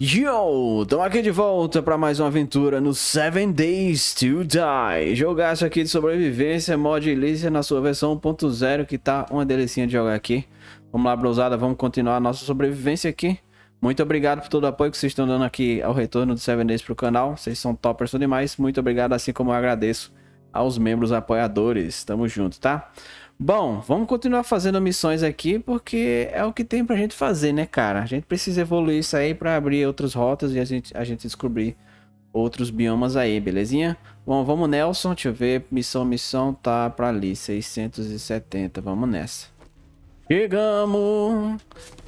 Yo, estamos aqui de volta para mais uma aventura no 7 Days to Die. Jogaço aqui de sobrevivência, mod ilícia na sua versão 1.0, que tá uma delicinha de jogar aqui. Vamos lá, brosada, vamos continuar a nossa sobrevivência aqui. Muito obrigado por todo o apoio que vocês estão dando aqui ao retorno do 7 Days pro canal. Vocês são toppers, demais. Muito obrigado, assim como eu agradeço aos membros apoiadores. Tamo junto, tá? Bom, vamos continuar fazendo missões aqui, porque é o que tem pra gente fazer, né, cara? A gente precisa evoluir isso aí pra abrir outras rotas e a gente, a gente descobrir outros biomas aí, belezinha? Bom, vamos, Nelson. Deixa eu ver. Missão, missão tá pra ali, 670. Vamos nessa. Chegamos!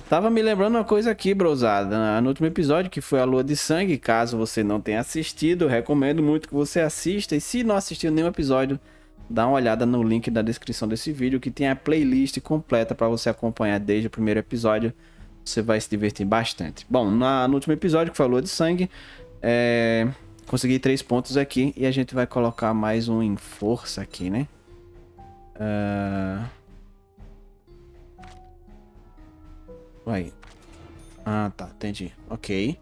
Tava me lembrando uma coisa aqui, brosada. No último episódio, que foi a Lua de Sangue. Caso você não tenha assistido, recomendo muito que você assista. E se não assistiu nenhum episódio, dá uma olhada no link da descrição desse vídeo que tem a playlist completa para você acompanhar desde o primeiro episódio. Você vai se divertir bastante. Bom, na, no último episódio que falou de sangue, é, consegui três pontos aqui e a gente vai colocar mais um em força aqui, né? Uh... Aí. Ah, tá, entendi. Ok.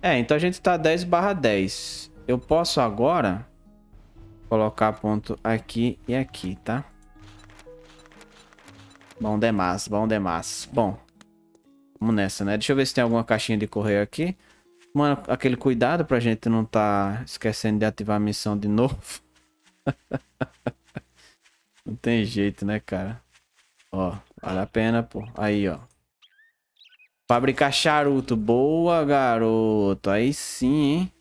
É, então a gente tá 10 barra 10. Eu posso agora Colocar ponto aqui e aqui, tá? Bom demais, bom demais. Bom, vamos nessa, né? Deixa eu ver se tem alguma caixinha de correio aqui. Mano, aquele cuidado pra gente não tá esquecendo de ativar a missão de novo. não tem jeito, né, cara? Ó, vale a pena, pô. Aí, ó. Fabricar charuto. Boa, garoto. Aí sim, hein?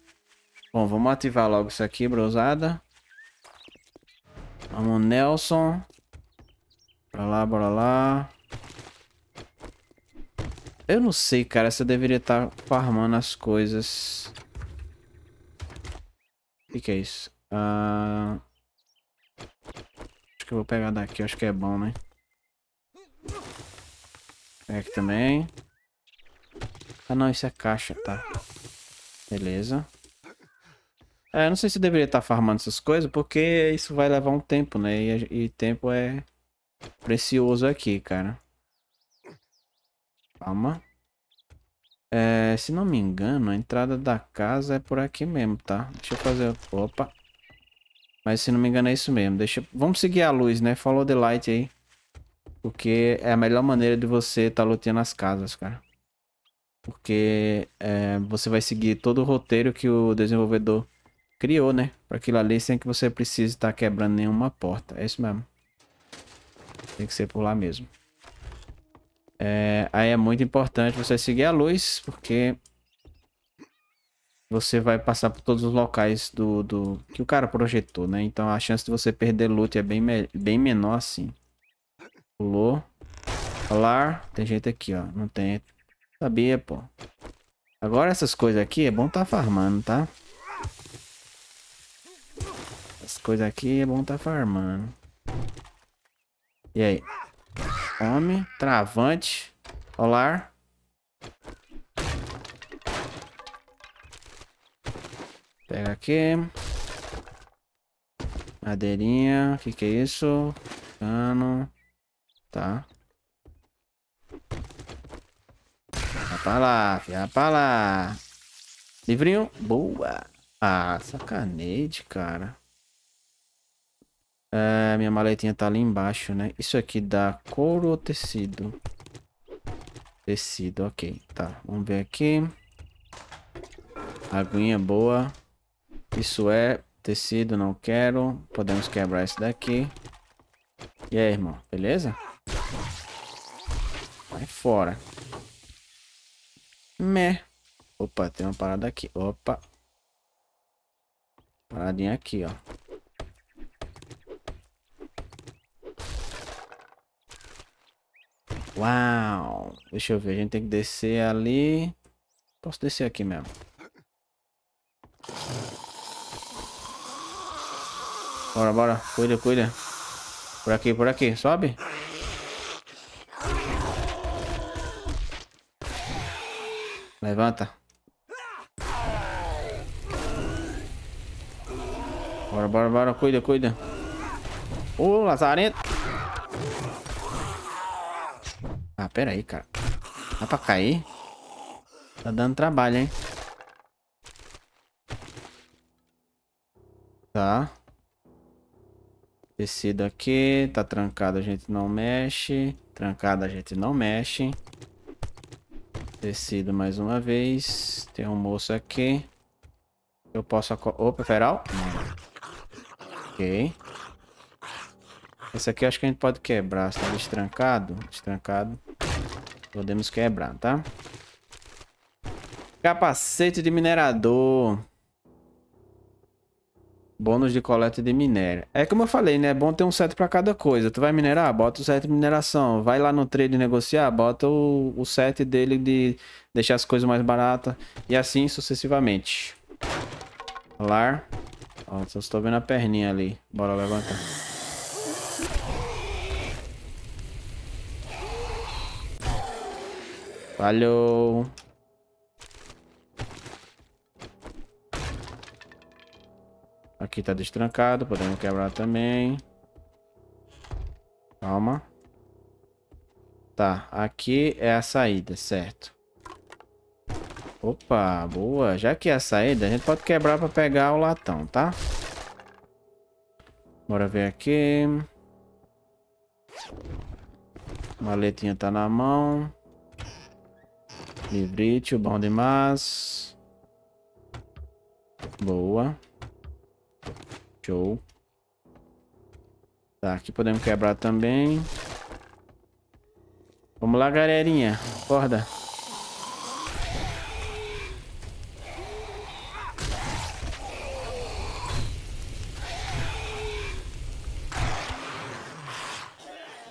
Bom, vamos ativar logo isso aqui, brosada. Vamos, Nelson. Bora lá, bora lá. Eu não sei, cara, se eu deveria estar tá farmando as coisas. O que, que é isso? Ah, acho que eu vou pegar daqui, acho que é bom, né? Pega aqui também. Ah, não, isso é caixa, tá. Beleza. É, não sei se deveria estar tá farmando essas coisas, porque isso vai levar um tempo, né? E, e tempo é precioso aqui, cara. Calma. É, se não me engano, a entrada da casa é por aqui mesmo, tá? Deixa eu fazer... Opa. Mas se não me engano é isso mesmo. Deixa... Vamos seguir a luz, né? Follow the light aí. Porque é a melhor maneira de você estar tá luteando as casas, cara. Porque é, você vai seguir todo o roteiro que o desenvolvedor criou, né? Pra aquilo ali, sem que você precise estar tá quebrando nenhuma porta. É isso mesmo. Tem que ser por lá mesmo. É, aí é muito importante você seguir a luz, porque você vai passar por todos os locais do, do que o cara projetou, né? Então a chance de você perder loot é bem, me... bem menor assim. Pulou. Falar. Tem gente aqui, ó. Não tem. Sabia, pô. Agora essas coisas aqui é bom tá farmando, tá? coisas aqui, é bom tá farmando. E aí? Homem, travante, olá Pega aqui. Madeirinha, o que que é isso? Cano, tá. Vai pra lá, vai pra lá. Livrinho, boa. Ah, sacanagem, cara. É, minha maletinha tá ali embaixo, né? Isso aqui dá couro ou tecido? Tecido, ok. Tá, vamos ver aqui. Aguinha boa. Isso é tecido, não quero. Podemos quebrar isso daqui. E aí, irmão, beleza? Vai fora. Meh. Opa, tem uma parada aqui. Opa. Paradinha aqui, ó. Uau! Deixa eu ver, a gente tem que descer ali. Posso descer aqui mesmo. Bora, bora. Cuida, cuida. Por aqui, por aqui. Sobe. Levanta. Bora, bora, bora. Cuida, cuida. Ô, oh, lazarento. pera aí, cara. Dá pra cair? Tá dando trabalho, hein? Tá. Tecido aqui. Tá trancado, a gente não mexe. Trancado, a gente não mexe. Tecido mais uma vez. Tem um moço aqui. Eu posso... Opa, feral? Não. Ok. Esse aqui eu acho que a gente pode quebrar. Está destrancado? Destrancado. Podemos quebrar, tá? Capacete de minerador. Bônus de coleta de minério. É como eu falei, né? É bom ter um set para cada coisa. Tu vai minerar? Bota o set de mineração. Vai lá no trade negociar? Bota o, o set dele de deixar as coisas mais baratas. E assim sucessivamente. Lar. Ó, só estou vendo a perninha ali. Bora levantar. Valeu. Aqui tá destrancado, podemos quebrar também. Calma. Tá, aqui é a saída, certo. Opa, boa. Já que é a saída, a gente pode quebrar para pegar o latão, tá? Bora ver aqui. Maletinha tá na mão. Livrite, bom demais. Boa. Show. Tá, aqui podemos quebrar também. Vamos lá, galerinha. Acorda.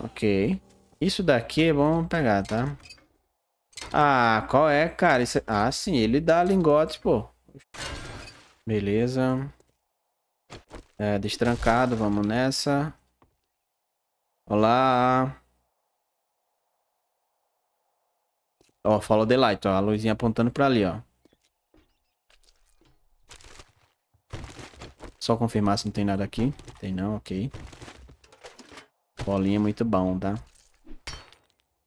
Ok. Isso daqui é bom pegar, tá? Ah, qual é, cara? Isso... É- ah, sim, ele dá lingotes, pô. Beleza. É, destrancado, vamos nessa. Olá. Ó, follow the light, ó. A luzinha apontando pra ali, ó. Só confirmar se não tem nada aqui. Tem não, ok. Bolinha é muito bom, tá?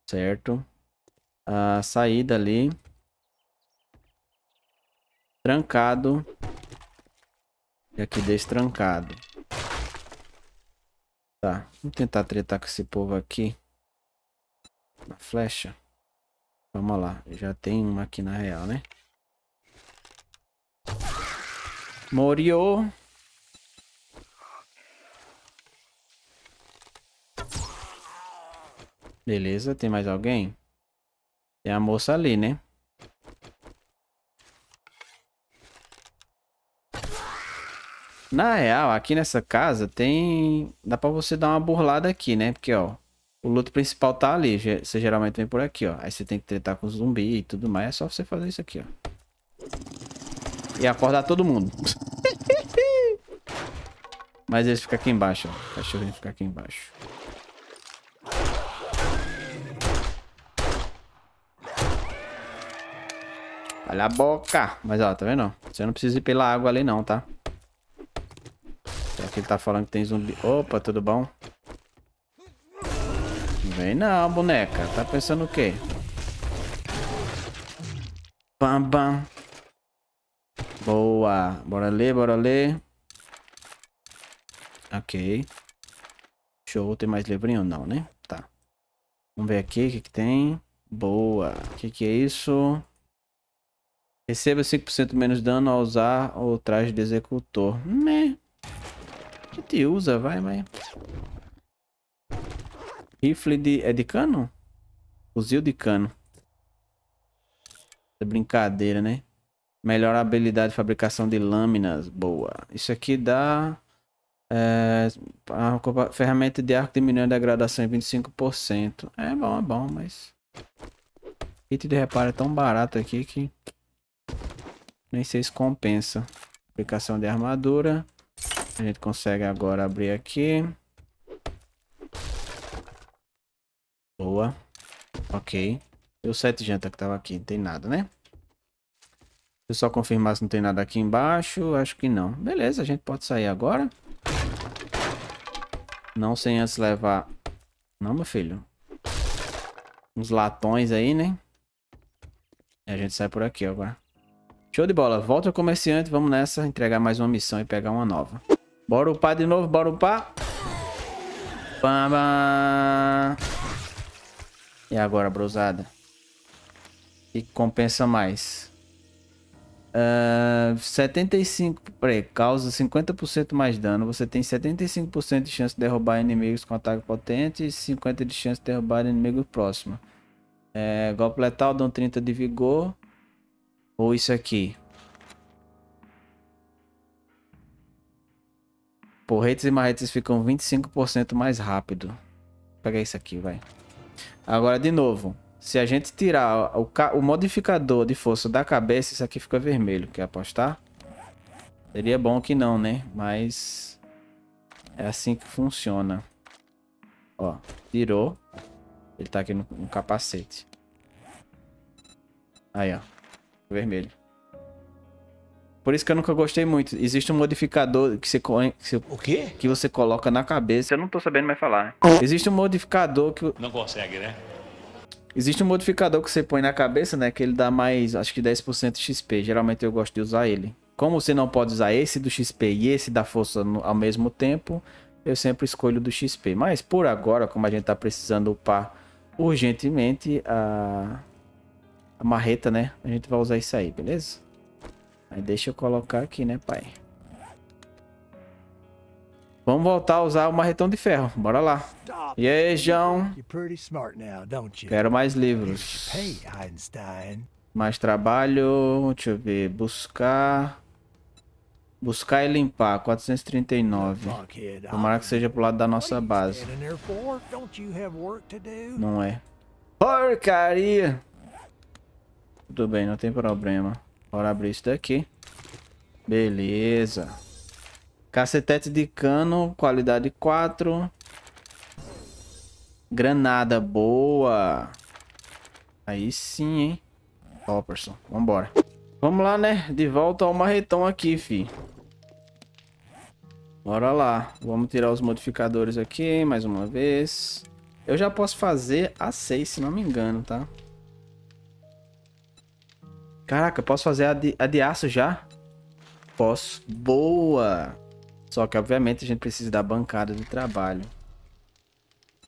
Certo a saída ali. Trancado. E aqui destrancado. Tá, vamos tentar tretar com esse povo aqui. Na flecha. Vamos lá, já tem uma aqui na real, né? Moriou. Beleza, tem mais alguém? Tem a moça ali, né? Na real, aqui nessa casa tem... Dá pra você dar uma burlada aqui, né? Porque, ó... O luto principal tá ali. Você geralmente vem por aqui, ó. Aí você tem que tentar com zumbi e tudo mais. É só você fazer isso aqui, ó. E acordar todo mundo. Mas eles ficam aqui embaixo, ó. O cachorrinho fica aqui embaixo. Olha a boca. Mas, ó, tá vendo? Você não precisa ir pela água ali, não, tá? Será que ele tá falando que tem zumbi? Opa, tudo bom? vem não, boneca. Tá pensando o quê? Bam, bam. Boa. Bora ler, bora ler. Ok. Show. Tem mais livrinho? Não, né? Tá. Vamos ver aqui o que, que tem. Boa. O que, que é isso? Receba 5% menos dano ao usar o traje de executor. Né? A gente usa, vai, mas... Rifle de... é de cano? Fuzil de cano. É brincadeira, né? Melhor habilidade de fabricação de lâminas. Boa. Isso aqui dá... É, a ferramenta de arco diminui a degradação em 25%. É bom, é bom, mas... Kit de reparo é tão barato aqui que... Nem sei se compensa. Aplicação de armadura. A gente consegue agora abrir aqui. Boa. Ok. Deu sete janta que tava aqui. Não tem nada, né? eu só confirmar se não tem nada aqui embaixo. Acho que não. Beleza, a gente pode sair agora. Não sem antes levar... Não, meu filho. Uns latões aí, né? E a gente sai por aqui agora. Show de bola. Volta o comerciante. Vamos nessa. Entregar mais uma missão e pegar uma nova. Bora upar de novo. Bora upar. Bamba. E agora, brusada? O que compensa mais? Uh, ah, 75... Peraí. Causa 50% mais dano. Você tem 75% de chance de derrubar inimigos com ataque potente. E 50% de chance de derrubar inimigos próximos. É, golpe letal. Dão 30 de vigor. Ou isso aqui. Porretes e marretes ficam 25% mais rápido. Pega isso aqui, vai. Agora, de novo. Se a gente tirar o, o modificador de força da cabeça, isso aqui fica vermelho. Quer apostar? Seria bom que não, né? Mas... É assim que funciona. Ó, tirou. Ele tá aqui no, no capacete. Aí, ó vermelho. Por isso que eu nunca gostei muito. Existe um modificador que você. Que o quê? Que você coloca na cabeça. Eu não tô sabendo mais falar. Existe um modificador que. Não consegue, né? Existe um modificador que você põe na cabeça, né? Que ele dá mais, acho que 10% XP. Geralmente eu gosto de usar ele. Como você não pode usar esse do XP e esse da força ao mesmo tempo, eu sempre escolho do XP. Mas por agora, como a gente tá precisando upar urgentemente a ah, a marreta, né? A gente vai usar isso aí, beleza? Aí deixa eu colocar aqui, né, pai? Vamos voltar a usar o marretão de ferro. Bora lá. E aí, João? Quero mais livros. Mais trabalho. Deixa eu ver. Buscar. Buscar e limpar. 439. Tomara que seja pro lado da nossa base. Não é. Porcaria! Tudo bem, não tem problema. Bora abrir isso daqui. Beleza. Cacetete de cano, qualidade 4. Granada boa. Aí sim, hein? Topperson, vambora. Vamos lá, né? De volta ao marretão aqui, fi. Bora lá. Vamos tirar os modificadores aqui, mais uma vez. Eu já posso fazer a 6, se não me engano, tá? Tá? Caraca, posso fazer a de, a de aço já? Posso. Boa! Só que, obviamente, a gente precisa da bancada de trabalho.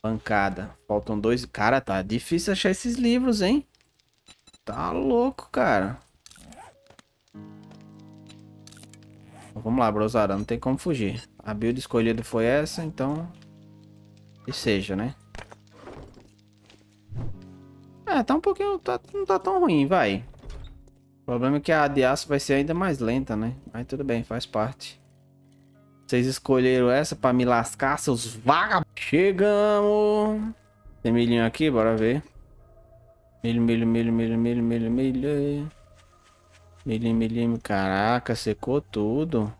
Bancada. Faltam dois... Cara, tá difícil achar esses livros, hein? Tá louco, cara. Então, vamos lá, brosada. Não tem como fugir. A build escolhida foi essa, então... Que seja, né? É, tá um pouquinho... Tá, não tá tão ruim, vai. O problema é que a de aço vai ser ainda mais lenta, né? Mas tudo bem, faz parte. Vocês escolheram essa pra me lascar, seus vagabundos. Chegamos. Tem milhinho aqui, bora ver. Milho, milho, milho, milho, milho, milho, milho. Milho, milho, caraca, secou tudo.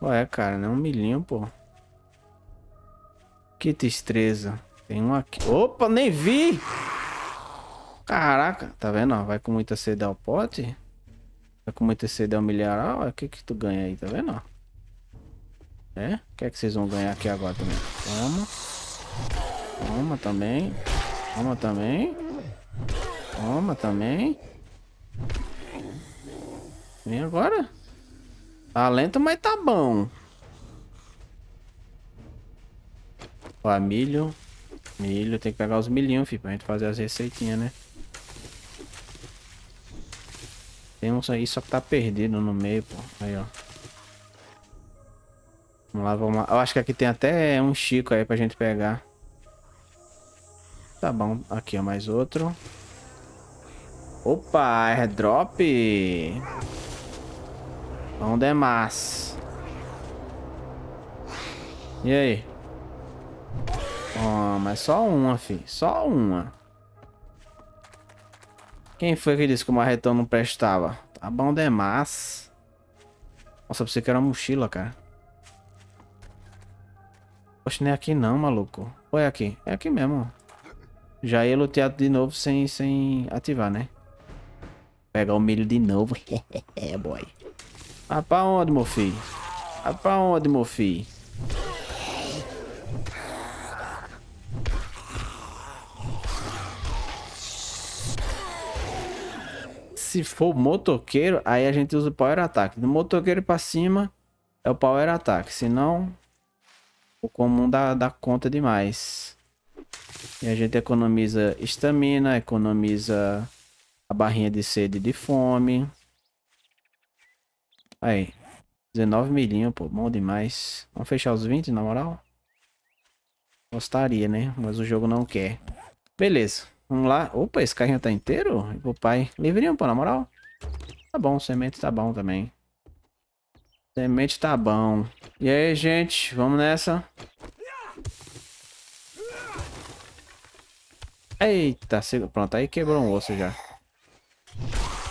Ué, cara, não é um milhinho, pô. Que tristeza. Tem um aqui. Opa, nem vi! Caraca, tá vendo? Vai com muita sede ao pote. Vai com muita sede ao milharal. Olha o que que tu ganha aí, tá vendo? É? O que é que vocês vão ganhar aqui agora também? Toma. Toma também. Toma também. Toma também. Vem agora. Tá lento, mas tá bom. Ó, milho. Milho, tem que pegar os milhinhos, filho, pra gente fazer as receitinhas, né? Tem uns aí só que tá perdido no meio, pô. Aí, ó. Vamos lá, vamos lá. Eu acho que aqui tem até um Chico aí pra gente pegar. Tá bom. Aqui, ó, mais outro. Opa, airdrop. Bom demais. É e aí? oh mas só uma, fi. Só uma. Quem foi que disse que o marretão não prestava? Tá bom demais. Nossa, pensei que era uma mochila, cara. Poxa, nem é aqui não, maluco. Ou é aqui? É aqui mesmo. Já ia lutear de novo sem, sem ativar, né? Pegar o milho de novo. É, boy. Vai pra onde, meu filho? Vai pra onde, meu filho? se for motoqueiro, aí a gente usa o power attack. Do motoqueiro pra cima é o power attack. Senão, o comum dá, dá conta demais. E a gente economiza estamina, economiza a barrinha de sede de fome. Aí, 19 milhinho, pô, bom demais. Vamos fechar os 20, na moral? Gostaria, né? Mas o jogo não quer. Beleza. Vamos lá. Opa, esse carrinho tá inteiro? O pai. Livrinho, pô, na moral. Tá bom, semente tá bom também. Semente tá bom. E aí, gente? Vamos nessa. Eita, pronto. Aí quebrou um osso já.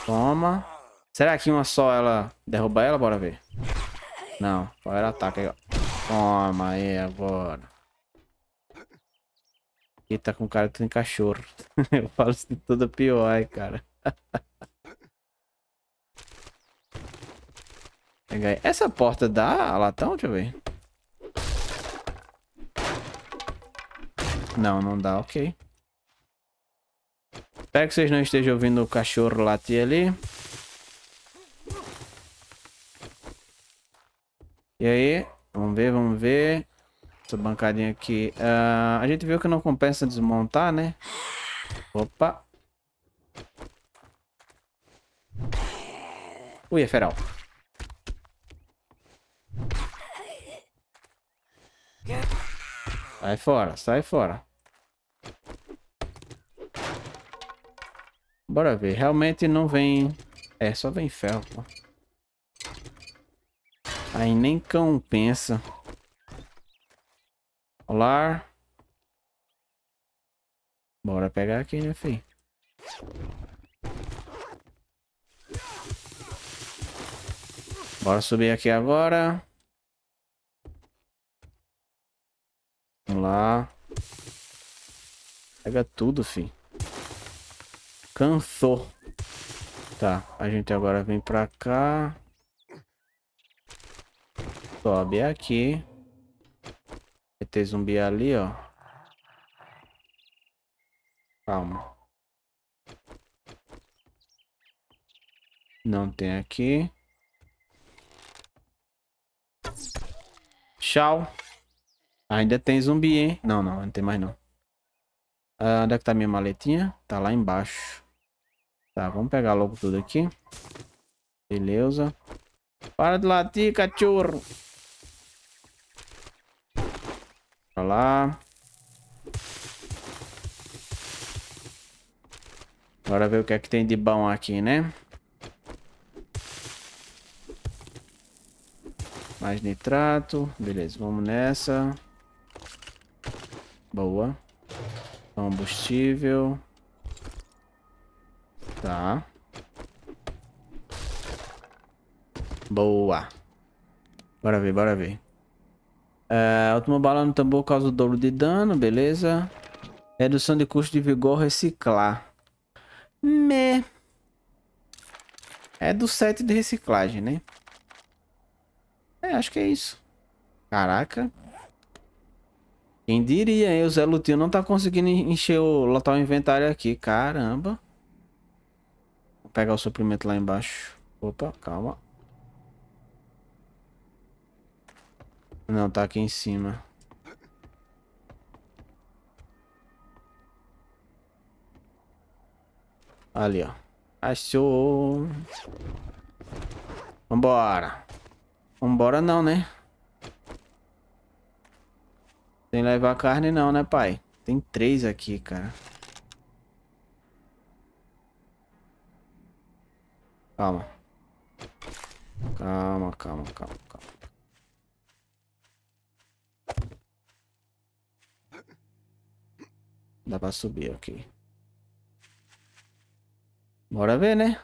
Toma. Será que uma só ela derruba ela? Bora ver. Não. Agora ela ataca aí, ó. Toma aí agora. Ele tá com cara que tem cachorro. Eu falo assim, toda pior, aí, cara. Essa porta dá latão? Deixa eu ver. Não, não dá, ok. Espero que vocês não estejam ouvindo o cachorro latir ali. essa bancadinha aqui. Uh, a gente viu que não compensa desmontar, né? Opa. Ui, é feral. Sai fora, sai fora. Bora ver. Realmente não vem... É, só vem ferro, pô. Aí nem compensa. pensa. Polar. Bora pegar aqui, né, fi? Bora subir aqui agora. lá. Pega tudo, fi. Cansou. Tá, a gente agora vem pra cá. Sobe aqui ter zumbi ali, ó. Calma. Não tem aqui. Tchau. Ainda tem zumbi, hein? Não, não, não tem mais não. Ah, onde é que tá minha maletinha? Tá lá embaixo. Tá, vamos pegar logo tudo aqui. Beleza. Para de latir, cachorro. Pra lá. Bora ver o que é que tem de bom aqui, né? Mais nitrato. Beleza, vamos nessa. Boa. Combustível. Tá. Boa. Bora ver, bora ver. É, uh, última bala no tambor causa o dobro de dano, beleza. Redução de custo de vigor, reciclar. Me. É do set de reciclagem, né? É, acho que é isso. Caraca. Quem diria, hein? O Zé Lutinho não tá conseguindo encher o lotar o inventário aqui. Caramba. Vou pegar o suprimento lá embaixo. Opa, calma. Não, tá aqui em cima. Ali, ó. Achou. Vambora. Vambora não, né? Sem levar carne não, né, pai? Tem três aqui, cara. Calma. Calma, calma, calma, calma. Dá pra subir aqui. Bora ver, né?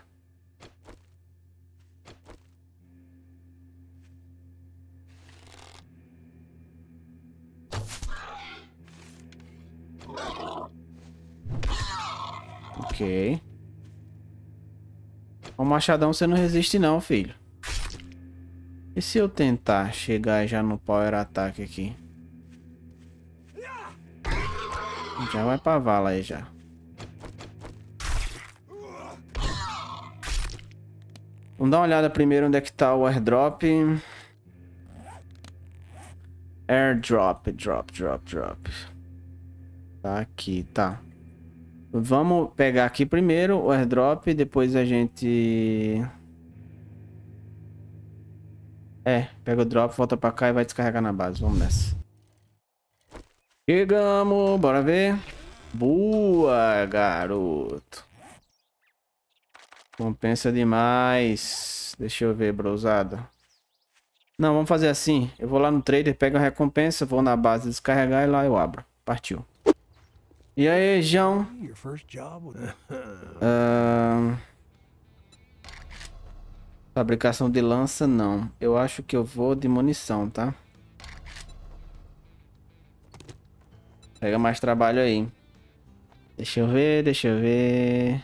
Ok. O machadão você não resiste não, filho. E se eu tentar chegar já no power ataque aqui? Já vai pra vala aí já. Vamos dar uma olhada primeiro onde é que tá o airdrop. Airdrop, drop, drop, drop. Tá aqui, tá. Vamos pegar aqui primeiro o airdrop, depois a gente... É, pega o drop, volta pra cá e vai descarregar na base. Vamos nessa. Chegamos, bora ver. Boa, garoto. Compensa demais. Deixa eu ver, brosada. Não, vamos fazer assim. Eu vou lá no trader, pego a recompensa, vou na base descarregar e lá eu abro. Partiu. E aí, João? Uh... Fabricação de lança, não. Eu acho que eu vou de munição, tá? Tá. Pega mais trabalho aí. Deixa eu ver, deixa eu ver.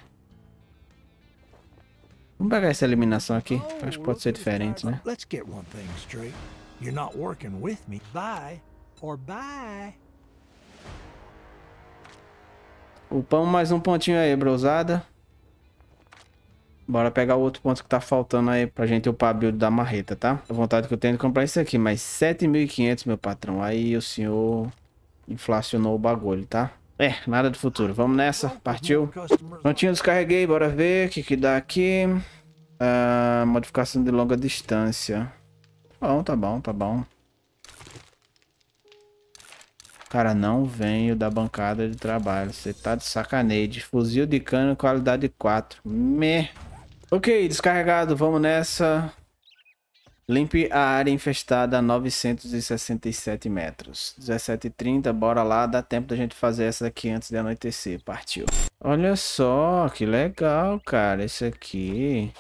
Vamos pegar essa eliminação aqui. Acho que pode ser diferente, né? Let's get one thing straight. You're not working with me. Bye or bye. Upamos mais um pontinho aí, brosada. Bora pegar o outro ponto que tá faltando aí pra gente upar a build da marreta, tá? A vontade que eu tenho é de comprar isso aqui, mas 7.500, meu patrão. Aí o senhor Inflacionou o bagulho, tá? É, nada do futuro. Vamos nessa. Partiu. Prontinho, descarreguei. Bora ver o que, que dá aqui. Uh, modificação de longa distância. Bom, tá bom, tá bom. Cara, não venho da bancada de trabalho. Você tá de De Fuzil de cano, qualidade 4. Me. Ok, descarregado. Vamos nessa. Limpe a área infestada a 967 metros. 17h30, bora lá, dá tempo da gente fazer essa daqui antes de anoitecer. Partiu. Olha só, que legal, cara, isso aqui.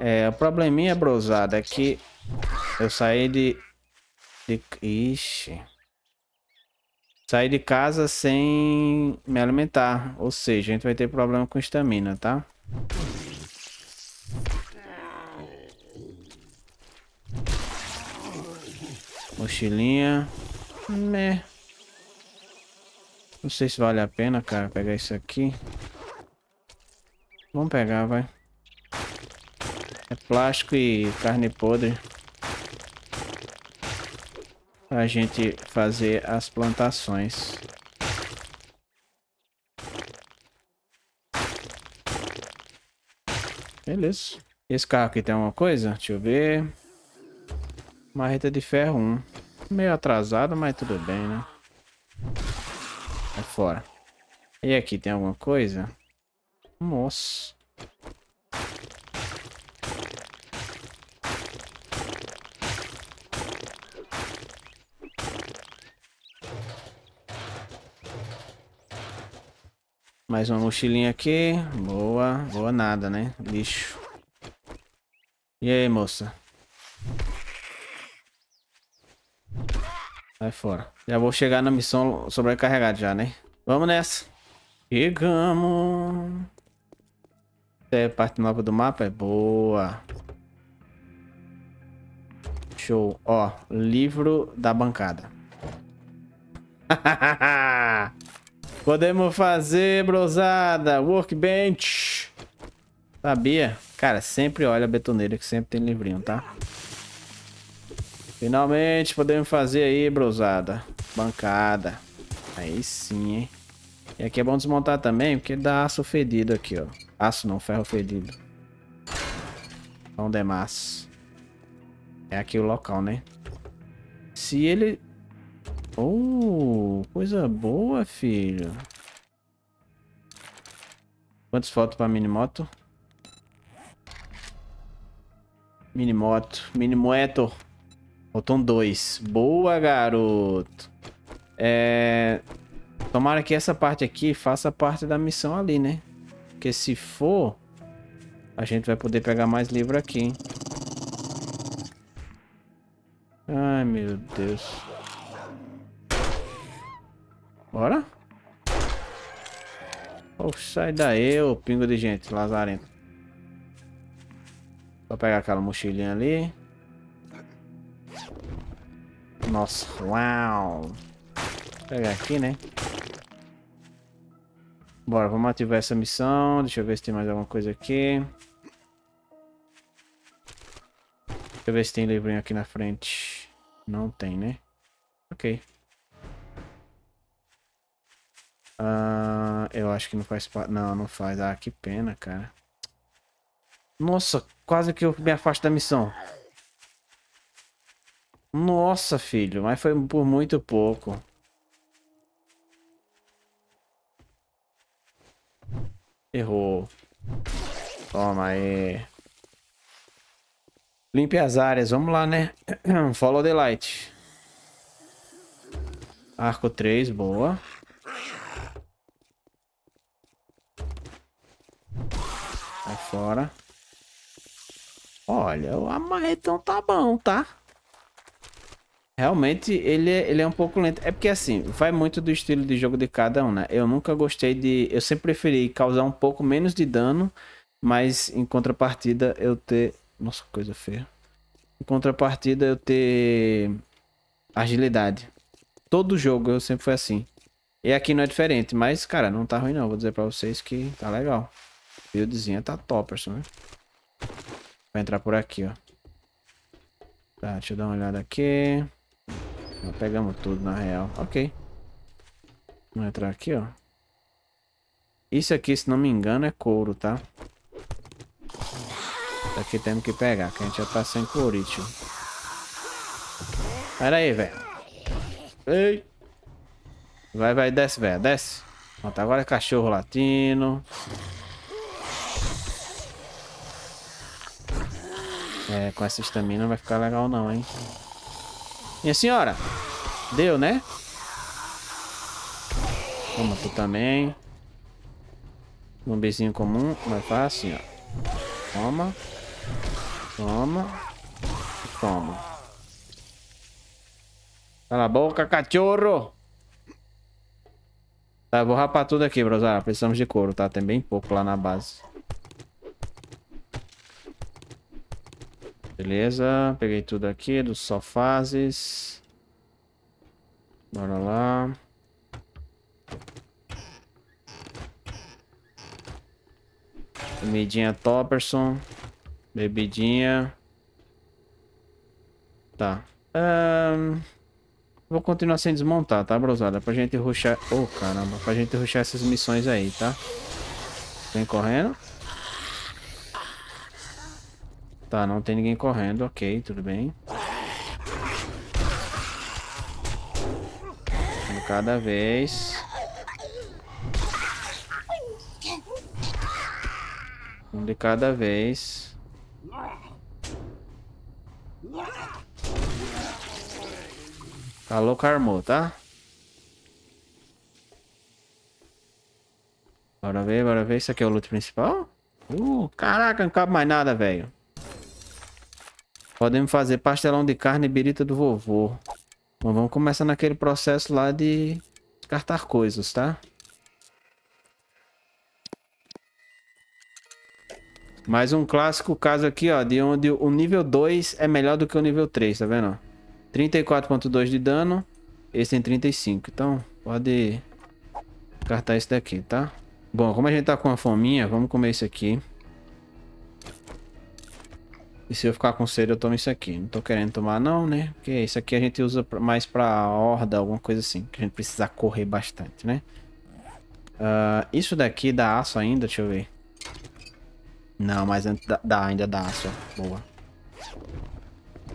É, o probleminha, brosada, é que eu saí de... de... Ixi. Saí de casa sem me alimentar. Ou seja, a gente vai ter problema com estamina, tá? Mochilinha. Meh. Não sei se vale a pena, cara, pegar isso aqui. Vamos pegar, vai. É plástico e carne podre. Pra gente fazer as plantações. Beleza. Esse carro aqui tem alguma coisa? Deixa eu ver. Marreta de ferro 1. Meio atrasado, mas tudo bem, né? É fora. E aqui tem alguma coisa? Nossa. Mais uma mochilinha aqui. Boa. Boa nada, né? Lixo. E aí, moça? Sai fora. Já vou chegar na missão sobrecarregada já, né? Vamos nessa. Chegamos. é parte nova do mapa? É boa. Show. Ó, livro da bancada. Podemos fazer, brosada. Workbench. Sabia? Cara, sempre olha a betoneira que sempre tem livrinho, tá? Finalmente podemos fazer aí, brosada. Bancada. Aí sim, hein? E aqui é bom desmontar também, porque dá aço fedido aqui, ó. Aço não, ferro fedido. Não demais. É aqui o local, né? Se ele... Oh, coisa boa, filho. Quantos faltam pra minimoto? Minimoto, minimoto. Faltam dois. Boa, garoto. É... Tomara que essa parte aqui faça parte da missão ali, né? Porque se for, a gente vai poder pegar mais livro aqui, hein? Ai, meu Deus. Bora? Oh, sai daí, ô pingo de gente, lazarento. Vou pegar aquela mochilinha ali. Nossa, uau! Vou pegar aqui, né? Bora, vamos ativar essa missão. Deixa eu ver se tem mais alguma coisa aqui. Deixa eu ver se tem livrinho aqui na frente. Não tem, né? Ok. Uh, eu acho que não faz parte. Não, não faz. Ah, que pena, cara. Nossa, quase que eu me afasto da missão. Nossa, filho, mas foi por muito pouco. Errou. Toma aí. Limpe as áreas, vamos lá, né? Follow the light. Arco 3, boa. Vai fora. Olha, o amarretão tá bom, tá? Realmente, ele é, ele é um pouco lento. É porque, assim, vai muito do estilo de jogo de cada um, né? Eu nunca gostei de... Eu sempre preferi causar um pouco menos de dano, mas em contrapartida eu ter... Nossa, coisa feia. Em contrapartida eu ter agilidade. Todo jogo eu sempre fui assim. E aqui não é diferente, mas, cara, não tá ruim não. Vou dizer pra vocês que tá legal. Buildzinha tá top, assim, né? Vou entrar por aqui, ó. Tá, deixa eu dar uma olhada aqui. Já pegamos tudo, na real. Ok. Vamos entrar aqui, ó. Isso aqui, se não me engano, é couro, tá? Isso tá aqui temos que pegar, que a gente já tá sem courite. Pera aí, velho. Ei. Vai, vai, desce, velho. Desce. Pronto, agora é cachorro latino. É, com essa estamina não vai ficar legal não, hein? Minha senhora. Deu, né? Toma tu também. Um bezinho comum, Vai fácil, ó. Toma. Toma. Toma. Cala a boca, cachorro! Tá, eu vou rapar tudo aqui, brother. Ah, precisamos de couro, tá? Tem bem pouco lá na base. Beleza, peguei tudo aqui dos só Bora lá. Comidinha Topperson. Bebidinha. Tá. Um, vou continuar sem desmontar, tá, brosada? Pra gente ruxar... Oh, caramba. Pra gente ruxar essas missões aí, tá? Vem correndo. Tá, não tem ninguém correndo, ok, tudo bem. Cada vez. Um de cada vez. Calou, armou tá? Bora ver, bora ver. Isso aqui é o loot principal? Uh, caraca, não cabe mais nada, velho. Podemos fazer pastelão de carne e birita do vovô. vamos começar naquele processo lá de descartar coisas, tá? Mais um clássico caso aqui, ó, de onde o nível 2 é melhor do que o nível 3, tá vendo? 34.2 de dano, esse tem 35, então pode descartar esse daqui, tá? Bom, como a gente tá com a fominha, vamos comer isso aqui. E se eu ficar com sede, eu tomo isso aqui. Não tô querendo tomar não, né? Porque isso aqui a gente usa mais pra horda, alguma coisa assim. Que a gente precisa correr bastante, né? Uh, isso daqui dá aço ainda? Deixa eu ver. Não, mas dá, dá ainda dá aço. Boa.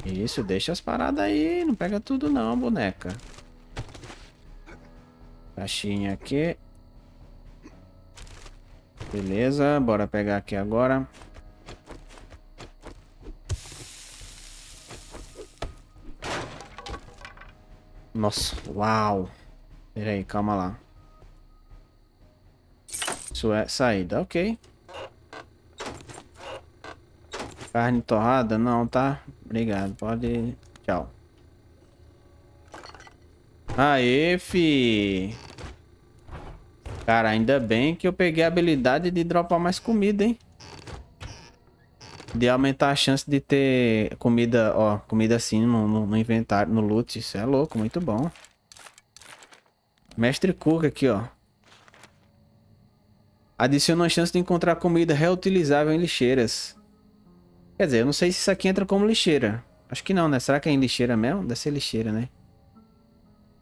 Isso, deixa as paradas aí. Não pega tudo não, boneca. Caixinha aqui. Beleza, bora pegar aqui agora. Nossa, uau. Pera aí, calma lá. Isso é saída, ok. Carne torrada? Não, tá? Obrigado, pode... Tchau. Aê, fi. Cara, ainda bem que eu peguei a habilidade de dropar mais comida, hein? de aumentar a chance de ter comida, ó, comida assim no, no, no inventário, no loot. Isso é louco, muito bom. Mestre Cook aqui, ó. Adiciona uma chance de encontrar comida reutilizável em lixeiras. Quer dizer, eu não sei se isso aqui entra como lixeira. Acho que não, né? Será que é em lixeira mesmo? Deve ser lixeira, né?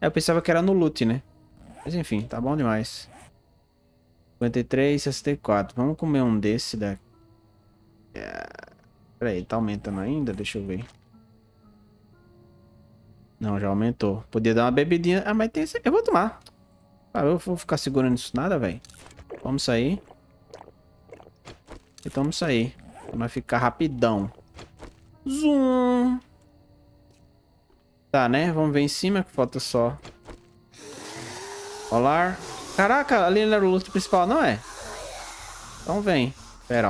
É, eu pensava que era no loot, né? Mas enfim, tá bom demais. 53, 64. Vamos comer um desse daqui. É. aí, tá aumentando ainda? Deixa eu ver. Não, já aumentou. Podia dar uma bebidinha. Ah, mas tem esse... Eu vou tomar. Ah, eu vou ficar segurando isso nada, velho. Vamos sair. Então vamos sair. Vai ficar rapidão. Zoom. Tá, né? Vamos ver em cima que falta só. Olá. Caraca, ali era o luto principal, não é? Então vem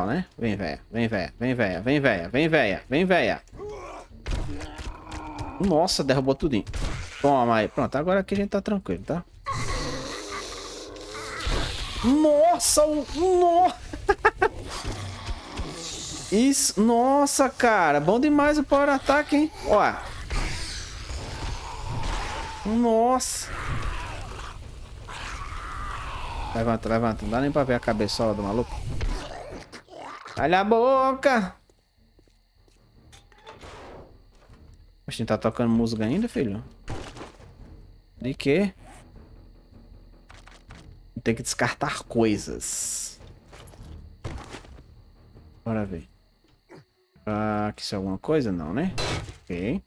né? Vem, véia. Vem, véia. Vem, véia. Vem, véia. Vem, véia. Vem, véia. Nossa, derrubou tudinho. Toma aí. Pronto, agora aqui a gente tá tranquilo, tá? Nossa, o... No... Isso... Nossa, cara. Bom demais o power attack, hein? Ó. Nossa. Levanta, levanta. Não dá nem pra ver a cabeçola do maluco. Olha a boca! A gente tá tocando música ainda, filho? De quê? Tem que descartar coisas. Bora ver. Ah, aqui se é alguma coisa? Não, né? Ok.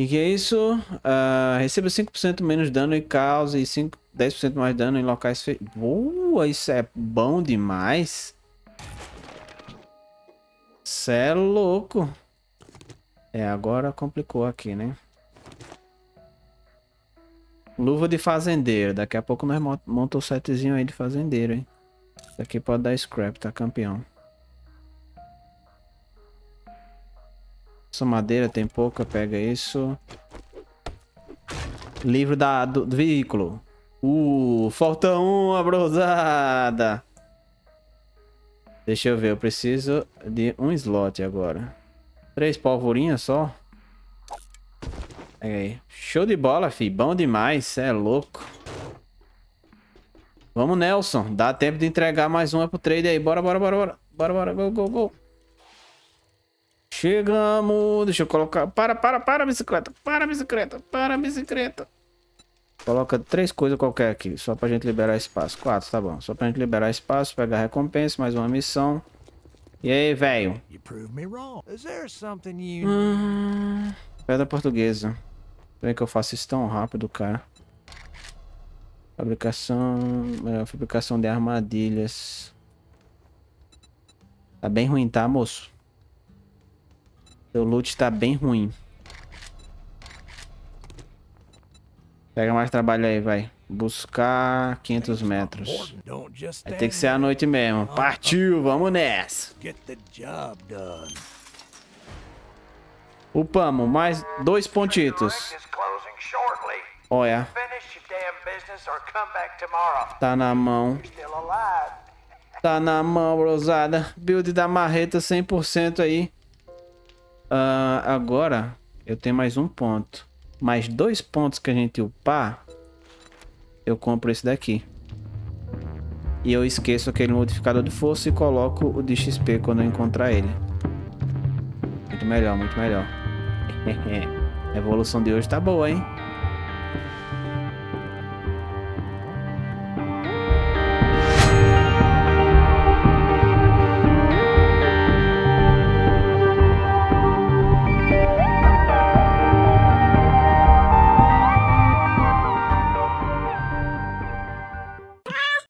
E que é isso? Uh, receba 5% menos dano em causa e 5, 10% mais dano em locais feitos. Boa, isso é bom demais. Cê é louco. É, agora complicou aqui, né? Luva de fazendeiro. Daqui a pouco nós montamos o setzinho aí de fazendeiro, hein? Isso aqui pode dar scrap, tá campeão. Essa madeira tem pouca, pega isso. Livro da, do, do veículo. Uh, falta uma, brosada. Deixa eu ver, eu preciso de um slot agora. Três polvorinhas só. Pega aí. Show de bola, fi. Bom demais, é louco. Vamos, Nelson. Dá tempo de entregar mais uma pro trade aí. Bora, bora, bora, bora. Bora, bora, go, go, go. Chegamos. Deixa eu colocar. Para, para, para, bicicleta. Para, bicicleta. Para, bicicleta. Coloca três coisas qualquer aqui. Só pra gente liberar espaço. Quatro, tá bom. Só pra gente liberar espaço, pegar recompensa, mais uma missão. E aí, velho? Hum, pedra portuguesa. Como é que eu faço isso tão rápido, cara? Fabricação... É, fabricação de armadilhas. Tá bem ruim, tá, moço? Seu loot tá bem ruim. Pega mais trabalho aí, vai. Buscar 500 metros. Vai ter que ser à noite mesmo. Partiu, vamos nessa. Upamos, mais dois pontitos. Olha. Tá na mão. Tá na mão, brosada. Build da marreta 100% aí. Uh, agora eu tenho mais um ponto. Mais dois pontos que a gente upar, eu compro esse daqui. E eu esqueço aquele modificador de força e coloco o de XP quando eu encontrar ele. Muito melhor, muito melhor. a evolução de hoje tá boa, hein?